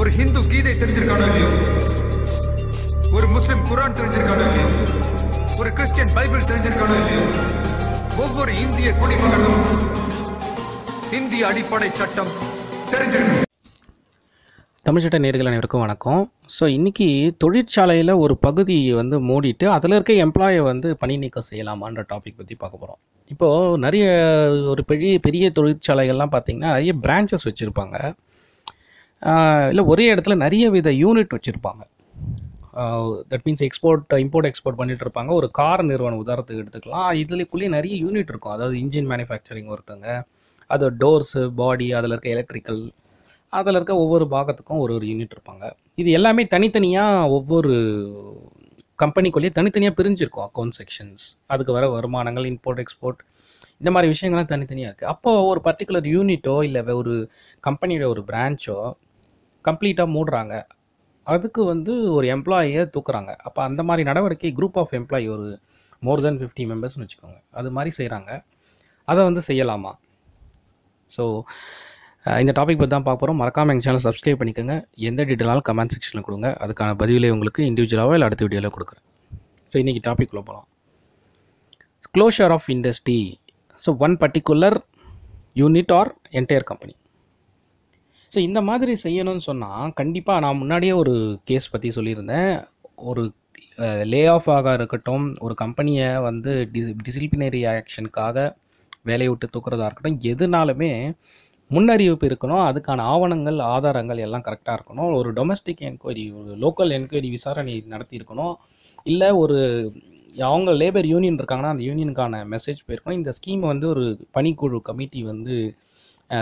ஒரு ஹிந்து கீதை தெரிஞ்சிருக்கானோ இல்லையோ ஒரு முஸ்லிம் குரான் தெரிஞ்சிருக்கானோ இல்லையோ ஒரு கிறிஸ்டியன் பைபிள் தெரிஞ்சிருக்கானோ இல்லையோ ஒவ்வொரு இந்திய குடிமகனும் இந்திய அடிப்படை சட்டம் தெரிஞ்சிருக்கணும் தமிழ்ச்சட்ட நேர்கள் அனைவருக்கும் வணக்கம் ஸோ இன்றைக்கி தொழிற்சாலையில் ஒரு பகுதி வந்து மூடிட்டு அதில் இருக்க எம்ப்ளாயை வந்து பணி நீக்கம் செய்யலாமான்ற டாபிக் பற்றி பார்க்க போகிறோம் இப்போது நிறைய ஒரு பெரிய பெரிய தொழிற்சாலைகள்லாம் பார்த்திங்கன்னா நிறைய பிரான்ச்சஸ் வச்சுருப்பாங்க இல்லை ஒரே இடத்துல நிறைய வித யூனிட் வச்சுருப்பாங்க that means export import export பண்ணிட்டு இருப்பாங்க ஒரு கார் நிறுவனம் உதாரணத்துக்கு எடுத்துக்கலாம் இதுலக்குள்ளேயே நிறைய யூனிட் இருக்கும் அதாவது இன்ஜின் மேனுஃபேக்சரிங் ஒருத்தங்க அது டோர்ஸு பாடி அதில் இருக்க எலக்ட்ரிக்கல் அதில் இருக்க ஒவ்வொரு பாகத்துக்கும் ஒரு ஒரு யூனிட் இருப்பாங்க இது எல்லாமே தனித்தனியாக ஒவ்வொரு கம்பெனிக்குள்ளேயே தனித்தனியாக பிரிஞ்சிருக்கும் அக்கௌண்ட் செக்ஷன்ஸ் அதுக்கு வர வருமானங்கள் இம்போர்ட் எக்ஸ்போர்ட் இந்த மாதிரி விஷயங்கள்லாம் தனித்தனியாக இருக்குது அப்போது ஒரு பர்டிகுலர் யூனிட்டோ இல்லை ஒரு கம்பெனியோட ஒரு பிரான்ச்சோ கம்ப்ளீட்டாக மூடுறாங்க அதுக்கு வந்து ஒரு எம்ப்ளாயியை தூக்குறாங்க அப்போ அந்த மாதிரி நடவடிக்கை குரூப் ஆஃப் எம்ப்ளாயி ஒரு மோர் தென் ஃபிஃப்டி மெம்பர்ஸ்னு வச்சுக்கோங்க அது மாதிரி செய்கிறாங்க அதை வந்து செய்யலாமா ஸோ இந்த டாபிக் பற்றி தான் பார்க்குறோம் மறக்காமல் எங்கள் சேனல் சப்ஸ்கிரைப் பண்ணிக்கோங்க எந்த டீட்டெயிலாலும் கமெண்ட் செக்ஷனில் கொடுங்க அதுக்கான பதிவிலே உங்களுக்கு இண்டிவிஜுவலாகவோ இல்லை அடுத்த வீடியோவில் கொடுக்குறேன் ஸோ இன்றைக்கி உள்ள போகலாம் closure of industry so one particular unit or entire company so இந்த மாதிரி செய்யணும்னு சொன்னால் கண்டிப்பாக நான் முன்னாடியே ஒரு கேஸ் பற்றி சொல்லியிருந்தேன் ஒரு லே ஆஃப் ஆக இருக்கட்டும் ஒரு கம்பெனியை வந்து டி டிசிப்ளினரி ஆக்ஷனுக்காக வேலையை விட்டு தூக்குறதா இருக்கட்டும் எதுனாலுமே முன்னறிவிப்பு இருக்கணும் அதுக்கான ஆவணங்கள் ஆதாரங்கள் எல்லாம் கரெக்டாக இருக்கணும் ஒரு டொமஸ்டிக் என்கொயரி ஒரு லோக்கல் என்கொயரி விசாரணை நடத்தியிருக்கணும் இல்லை ஒரு அவங்க லேபர் யூனியன் இருக்காங்கன்னா அந்த யூனியனுக்கான மெசேஜ் போயிருக்கணும் இந்த ஸ்கீமை வந்து ஒரு பணிக்குழு கமிட்டி வந்து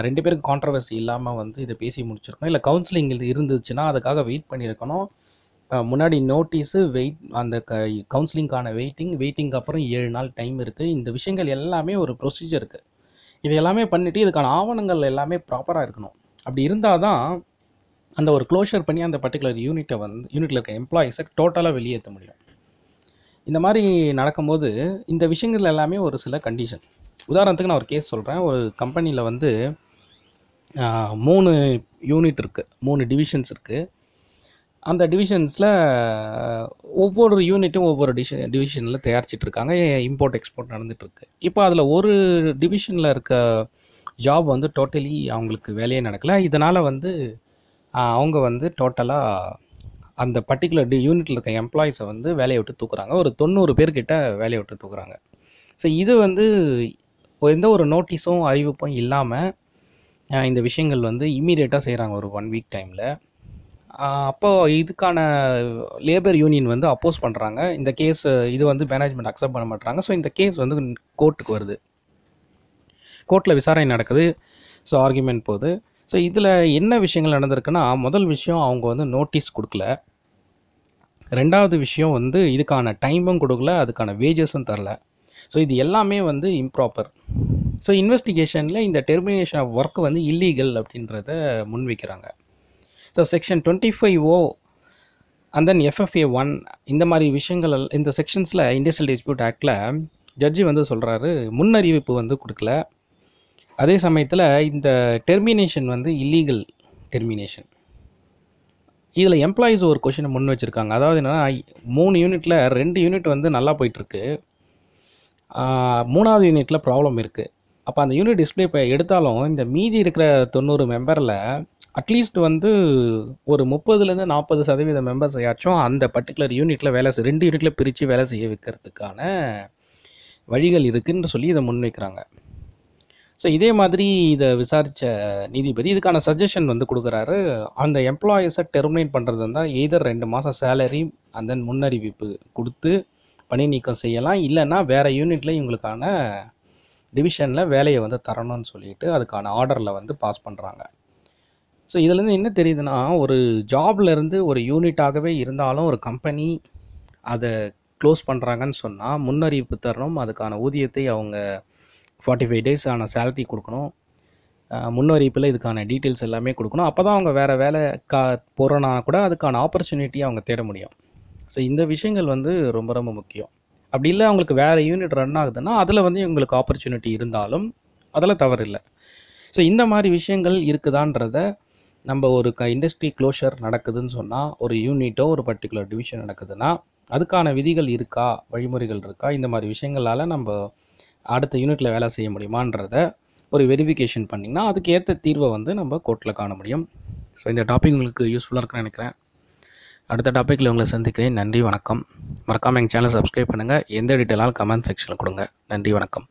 ரெண்டு பேருக்கும் கான்ட்ரவர்சி இல்லாமல் வந்து இதை பேசி முடிச்சிருக்கணும் இல்லை கவுன்சிலிங் இது இருந்துச்சுன்னா அதுக்காக வெயிட் பண்ணியிருக்கணும் முன்னாடி நோட்டீஸு வெயிட் அந்த க கவுன்சிலிங்கான வெயிட்டிங் வெயிட்டிங்க்கு அப்புறம் ஏழு நாள் டைம் இருக்குது இந்த விஷயங்கள் எல்லாமே ஒரு ப்ரொசீஜர் இருக்குது இது எல்லாமே பண்ணிவிட்டு இதுக்கான ஆவணங்கள் எல்லாமே ப்ராப்பராக இருக்கணும் அப்படி இருந்தால் தான் அந்த ஒரு க்ளோஷர் பண்ணி அந்த பர்டிகுலர் யூனிட்டை வந்து யூனிட்டில் இருக்க எம்ப்ளாயிஸை டோட்டலாக வெளியேற்ற முடியும் இந்த மாதிரி நடக்கும்போது இந்த விஷயங்கள் எல்லாமே ஒரு சில கண்டிஷன் உதாரணத்துக்கு நான் ஒரு கேஸ் சொல்கிறேன் ஒரு கம்பெனியில் வந்து மூணு யூனிட் இருக்குது மூணு டிவிஷன்ஸ் இருக்குது அந்த டிவிஷன்ஸில் ஒவ்வொரு யூனிட்டும் ஒவ்வொரு டிஷ டிவிஷனில் தயாரிச்சிட்ருக்காங்க இம்போர்ட் எக்ஸ்போர்ட் நடந்துகிட்ருக்கு இப்போ அதில் ஒரு டிவிஷனில் இருக்க ஜாப் வந்து டோட்டலி அவங்களுக்கு வேலையே நடக்கலை இதனால் வந்து அவங்க வந்து டோட்டலாக அந்த பர்டிகுலர் டி யூனிட்டில் இருக்க எம்ப்ளாயிஸை வந்து வேலையை விட்டு தூக்குறாங்க ஒரு தொண்ணூறு பேர்கிட்ட வேலையை விட்டு தூக்குறாங்க ஸோ இது வந்து எந்த ஒரு நோட்டீஸும் அறிவிப்பும் இல்லாமல் இந்த விஷயங்கள் வந்து இம்மீடியட்டாக செய்கிறாங்க ஒரு ஒன் வீக் டைமில் அப்போது இதுக்கான லேபர் யூனியன் வந்து அப்போஸ் பண்ணுறாங்க இந்த கேஸ் இது வந்து மேனேஜ்மெண்ட் அக்செப்ட் பண்ண மாட்டாங்க ஸோ இந்த கேஸ் வந்து கோர்ட்டுக்கு வருது கோர்ட்டில் விசாரணை நடக்குது ஸோ ஆர்குமெண்ட் போகுது ஸோ இதில் என்ன விஷயங்கள் நடந்திருக்குன்னா முதல் விஷயம் அவங்க வந்து நோட்டீஸ் கொடுக்கல ரெண்டாவது விஷயம் வந்து இதுக்கான டைமும் கொடுக்கல அதுக்கான வேஜஸும் தரல ஸோ இது எல்லாமே வந்து இம்ப்ராப்பர் ஸோ இன்வெஸ்டிகேஷனில் இந்த டெர்மினேஷன் ஆஃப் ஒர்க் வந்து இல்லீகல் அப்படின்றத முன்வைக்கிறாங்க so section twenty five O and then FFA one இந்த மாதிரி விஷயங்கள் இந்த செக்ஷன்ஸில் இண்டஸ்ட்ரியல் டிஸ்பியூட் ஆக்டில் ஜட்ஜி வந்து சொல்கிறாரு முன்னறிவிப்பு வந்து கொடுக்கல அதே சமயத்தில் இந்த டெர்மினேஷன் வந்து இல்லீகல் டெர்மினேஷன் இதில் எம்ப்ளாயீஸ் ஒரு கொஷினை முன் வச்சுருக்காங்க அதாவது என்னென்னா மூணு யூனிட்டில் ரெண்டு யூனிட் வந்து நல்லா போயிட்டுருக்கு மூணாவது யூனிட்டில் ப்ராப்ளம் இருக்குது அப்போ அந்த யூனிட் டிஸ்பிளே இப்போ எடுத்தாலும் இந்த மீதி இருக்கிற தொண்ணூறு மெம்பரில் அட்லீஸ்ட் வந்து ஒரு முப்பதுலேருந்து நாற்பது சதவீத மெம்பர்ஸ் ஆச்சும் அந்த பர்டிகுலர் யூனிட்டில் வேலை செய் ரெண்டு யூனிட்டில் பிரித்து வேலை செய்ய வைக்கிறதுக்கான வழிகள் இருக்குதுன்னு சொல்லி இதை முன்வைக்கிறாங்க ஸோ இதே மாதிரி இதை விசாரித்த நீதிபதி இதுக்கான சஜஷன் வந்து கொடுக்குறாரு அந்த எம்ப்ளாயீஸை டெர்மினேட் பண்ணுறது இருந்தால் எய்தர் ரெண்டு மாதம் சேலரி அந்த முன்னறிவிப்பு கொடுத்து பணி நீக்கம் செய்யலாம் இல்லைன்னா வேறு யூனிட்டில் இவங்களுக்கான டிவிஷனில் வேலையை வந்து தரணும்னு சொல்லிட்டு அதுக்கான ஆர்டரில் வந்து பாஸ் பண்ணுறாங்க ஸோ இதுலேருந்து என்ன தெரியுதுன்னா ஒரு ஜாப்லேருந்து ஒரு யூனிட்டாகவே இருந்தாலும் ஒரு கம்பெனி அதை க்ளோஸ் பண்ணுறாங்கன்னு சொன்னால் முன்னறிவிப்பு தரணும் அதுக்கான ஊதியத்தை அவங்க ஃபார்ட்டி ஃபைவ் டேஸ் ஆன சேலரி கொடுக்கணும் முன்னறிவிப்பில் இதுக்கான டீட்டெயில்ஸ் எல்லாமே கொடுக்கணும் அப்போ தான் அவங்க வேறு வேலை கா போகிறோன்னா கூட அதுக்கான ஆப்பர்ச்சுனிட்டியை அவங்க தேட முடியும் ஸோ இந்த விஷயங்கள் வந்து ரொம்ப ரொம்ப முக்கியம் அப்படி இல்லை அவங்களுக்கு வேறு யூனிட் ரன் ஆகுதுன்னா அதில் வந்து இவங்களுக்கு ஆப்பர்ச்சுனிட்டி இருந்தாலும் அதில் தவறு இல்லை ஸோ இந்த மாதிரி விஷயங்கள் இருக்குதான்றத நம்ம ஒரு க இண்டஸ்ட்ரி க்ளோஷர் நடக்குதுன்னு சொன்னால் ஒரு யூனிட்டோ ஒரு பர்டிகுலர் டிவிஷன் நடக்குதுன்னா அதுக்கான விதிகள் இருக்கா வழிமுறைகள் இருக்கா இந்த மாதிரி விஷயங்களால் நம்ம அடுத்த யூனிட்டில் வேலை செய்ய முடியுமான்றத ஒரு வெரிஃபிகேஷன் பண்ணிங்கன்னா அதுக்கேற்ற தீர்வை வந்து நம்ம கோர்ட்டில் காண முடியும் ஸோ இந்த டாபிக் உங்களுக்கு யூஸ்ஃபுல்லாக இருக்குன்னு நினைக்கிறேன் அடுத்த டாப்பிக்கில் உங்களை சந்திக்கிறேன் நன்றி வணக்கம் மறக்காமல் எங்கள் சேனலை சப்ஸ்கிரைப் பண்ணுங்கள் எந்த டீட்டெயிலாலும் கமெண்ட் செக்ஷனில் கொடுங்க நன்றி வணக்கம்